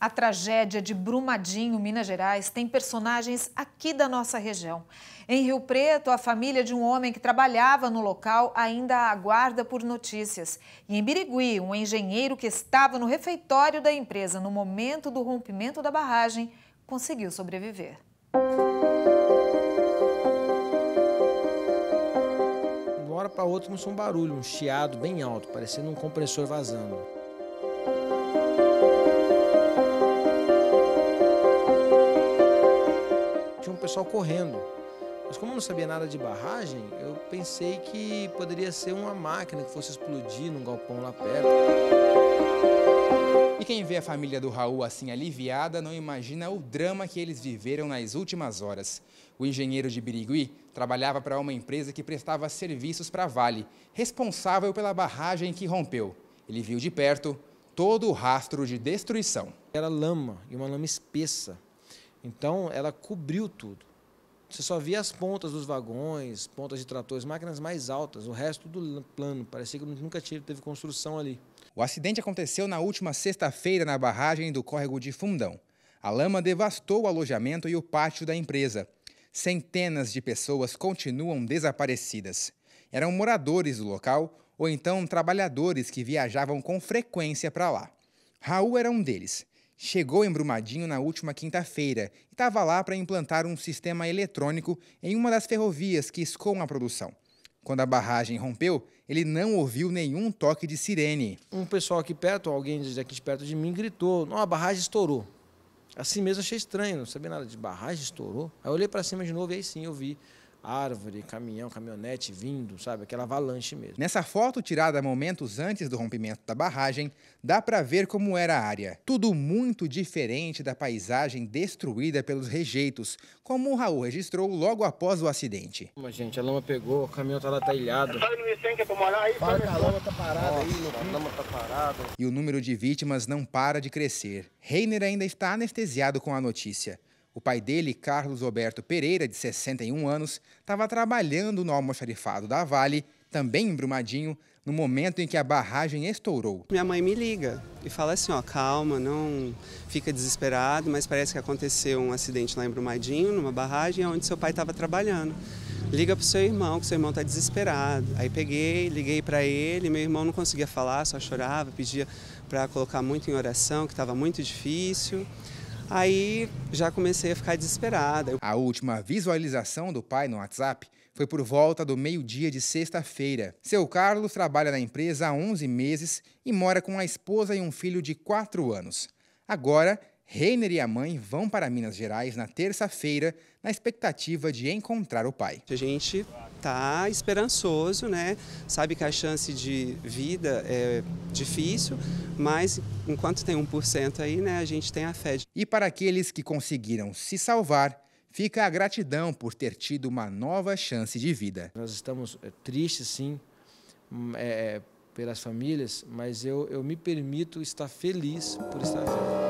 A tragédia de Brumadinho, Minas Gerais, tem personagens aqui da nossa região. Em Rio Preto, a família de um homem que trabalhava no local ainda aguarda por notícias. E em Birigui, um engenheiro que estava no refeitório da empresa no momento do rompimento da barragem conseguiu sobreviver. Uma hora para outra, não um barulho, um chiado bem alto, parecendo um compressor vazando. tinha um pessoal correndo. Mas como eu não sabia nada de barragem, eu pensei que poderia ser uma máquina que fosse explodir num galpão lá perto. E quem vê a família do Raul assim aliviada não imagina o drama que eles viveram nas últimas horas. O engenheiro de Birigui trabalhava para uma empresa que prestava serviços para a Vale, responsável pela barragem que rompeu. Ele viu de perto todo o rastro de destruição. Era lama, e uma lama espessa. Então, ela cobriu tudo. Você só via as pontas dos vagões, pontas de tratores, máquinas mais altas, o resto do plano. Parecia que nunca teve construção ali. O acidente aconteceu na última sexta-feira na barragem do córrego de Fundão. A lama devastou o alojamento e o pátio da empresa. Centenas de pessoas continuam desaparecidas. Eram moradores do local ou então trabalhadores que viajavam com frequência para lá. Raul era um deles chegou em Brumadinho na última quinta-feira e estava lá para implantar um sistema eletrônico em uma das ferrovias que escoam a produção. Quando a barragem rompeu, ele não ouviu nenhum toque de sirene. Um pessoal aqui perto, alguém aqui de perto de mim, gritou: Não, a barragem estourou. Assim mesmo achei estranho, não sabia nada de barragem, estourou. Aí eu olhei para cima de novo e aí sim eu vi árvore, caminhão, caminhonete vindo, sabe? Aquela avalanche mesmo. Nessa foto tirada momentos antes do rompimento da barragem, dá para ver como era a área. Tudo muito diferente da paisagem destruída pelos rejeitos, como o Raul registrou logo após o acidente. gente, a lama pegou, o caminhão tá lá tá, é tá, tá, tá ilhado. E o número de vítimas não para de crescer. Reiner ainda está anestesiado com a notícia. O pai dele, Carlos Roberto Pereira, de 61 anos, estava trabalhando no almoxarifado da Vale, também em Brumadinho, no momento em que a barragem estourou. Minha mãe me liga e fala assim, ó, calma, não fica desesperado, mas parece que aconteceu um acidente lá em Brumadinho, numa barragem onde seu pai estava trabalhando. Liga para o seu irmão, que seu irmão está desesperado. Aí peguei, liguei para ele, meu irmão não conseguia falar, só chorava, pedia para colocar muito em oração, que estava muito difícil. Aí já comecei a ficar desesperada. A última visualização do pai no WhatsApp foi por volta do meio-dia de sexta-feira. Seu Carlos trabalha na empresa há 11 meses e mora com a esposa e um filho de 4 anos. Agora Reiner e a mãe vão para Minas Gerais na terça-feira, na expectativa de encontrar o pai. A gente tá esperançoso, né? Sabe que a chance de vida é difícil, mas enquanto tem 1% aí, né, a gente tem a fé. E para aqueles que conseguiram se salvar, fica a gratidão por ter tido uma nova chance de vida. Nós estamos eh, tristes, sim, é, pelas famílias, mas eu, eu me permito estar feliz por estar vivo.